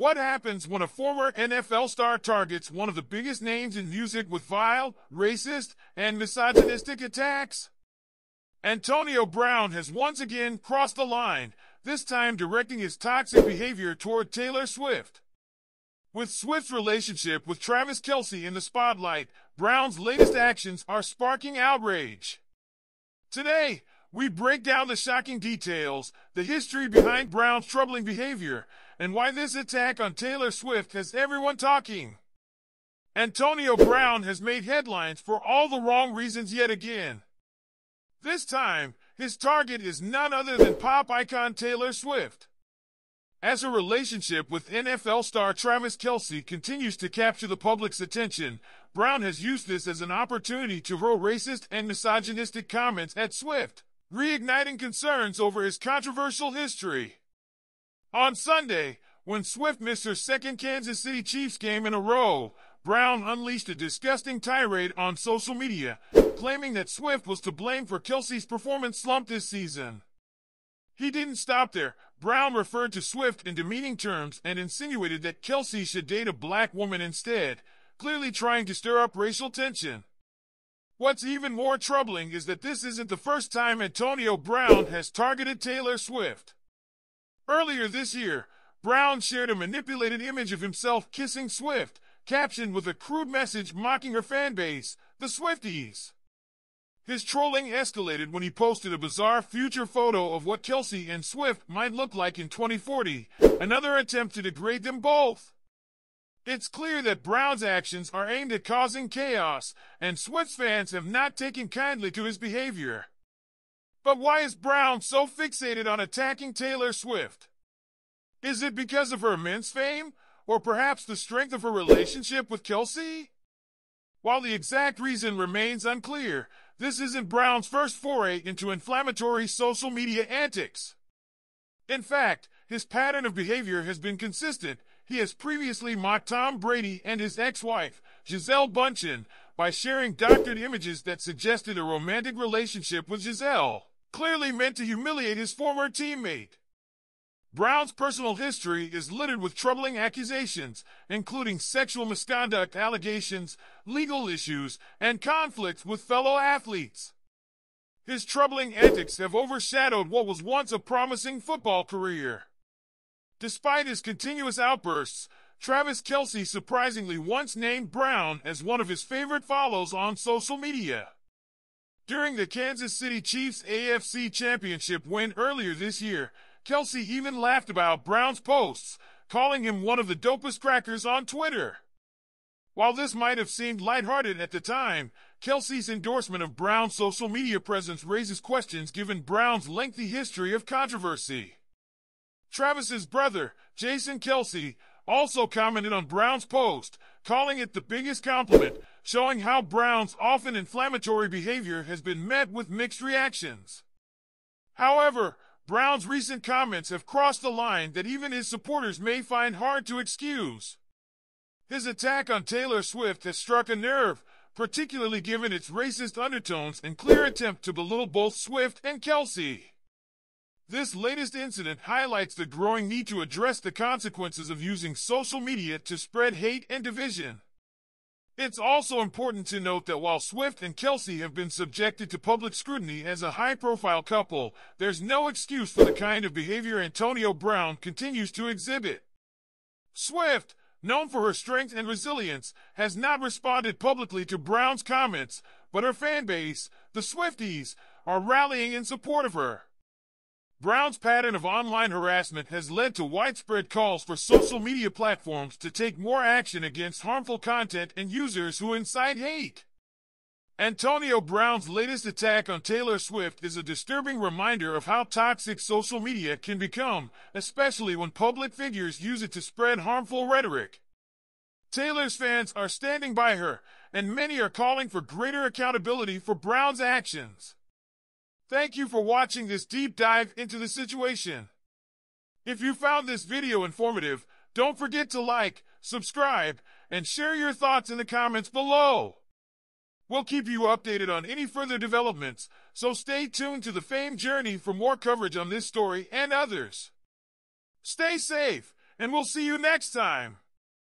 What happens when a former NFL star targets one of the biggest names in music with vile, racist, and misogynistic attacks? Antonio Brown has once again crossed the line, this time directing his toxic behavior toward Taylor Swift. With Swift's relationship with Travis Kelsey in the spotlight, Brown's latest actions are sparking outrage. Today, we break down the shocking details, the history behind Brown's troubling behavior, and why this attack on Taylor Swift has everyone talking. Antonio Brown has made headlines for all the wrong reasons yet again. This time, his target is none other than pop icon Taylor Swift. As her relationship with NFL star Travis Kelsey continues to capture the public's attention, Brown has used this as an opportunity to throw racist and misogynistic comments at Swift reigniting concerns over his controversial history. On Sunday, when Swift missed her second Kansas City Chiefs game in a row, Brown unleashed a disgusting tirade on social media, claiming that Swift was to blame for Kelsey's performance slump this season. He didn't stop there. Brown referred to Swift in demeaning terms and insinuated that Kelsey should date a black woman instead, clearly trying to stir up racial tension. What's even more troubling is that this isn't the first time Antonio Brown has targeted Taylor Swift. Earlier this year, Brown shared a manipulated image of himself kissing Swift, captioned with a crude message mocking her fanbase, the Swifties. His trolling escalated when he posted a bizarre future photo of what Kelsey and Swift might look like in 2040, another attempt to degrade them both. It's clear that Brown's actions are aimed at causing chaos, and Swiss fans have not taken kindly to his behavior. But why is Brown so fixated on attacking Taylor Swift? Is it because of her immense fame, or perhaps the strength of her relationship with Kelsey? While the exact reason remains unclear, this isn't Brown's first foray into inflammatory social media antics. In fact, his pattern of behavior has been consistent, he has previously mocked Tom Brady and his ex-wife, Giselle Bundchen, by sharing doctored images that suggested a romantic relationship with Giselle, clearly meant to humiliate his former teammate. Brown's personal history is littered with troubling accusations, including sexual misconduct allegations, legal issues, and conflicts with fellow athletes. His troubling antics have overshadowed what was once a promising football career. Despite his continuous outbursts, Travis Kelsey surprisingly once named Brown as one of his favorite follows on social media. During the Kansas City Chiefs AFC Championship win earlier this year, Kelsey even laughed about Brown's posts, calling him one of the dopest crackers on Twitter. While this might have seemed lighthearted at the time, Kelsey's endorsement of Brown's social media presence raises questions given Brown's lengthy history of controversy. Travis's brother, Jason Kelsey, also commented on Brown's post, calling it the biggest compliment, showing how Brown's often inflammatory behavior has been met with mixed reactions. However, Brown's recent comments have crossed the line that even his supporters may find hard to excuse. His attack on Taylor Swift has struck a nerve, particularly given its racist undertones and clear attempt to belittle both Swift and Kelsey. This latest incident highlights the growing need to address the consequences of using social media to spread hate and division. It's also important to note that while Swift and Kelsey have been subjected to public scrutiny as a high-profile couple, there's no excuse for the kind of behavior Antonio Brown continues to exhibit. Swift, known for her strength and resilience, has not responded publicly to Brown's comments, but her fan base, the Swifties, are rallying in support of her. Brown's pattern of online harassment has led to widespread calls for social media platforms to take more action against harmful content and users who incite hate. Antonio Brown's latest attack on Taylor Swift is a disturbing reminder of how toxic social media can become, especially when public figures use it to spread harmful rhetoric. Taylor's fans are standing by her, and many are calling for greater accountability for Brown's actions. Thank you for watching this deep dive into the situation. If you found this video informative, don't forget to like, subscribe, and share your thoughts in the comments below. We'll keep you updated on any further developments, so stay tuned to the Fame Journey for more coverage on this story and others. Stay safe, and we'll see you next time.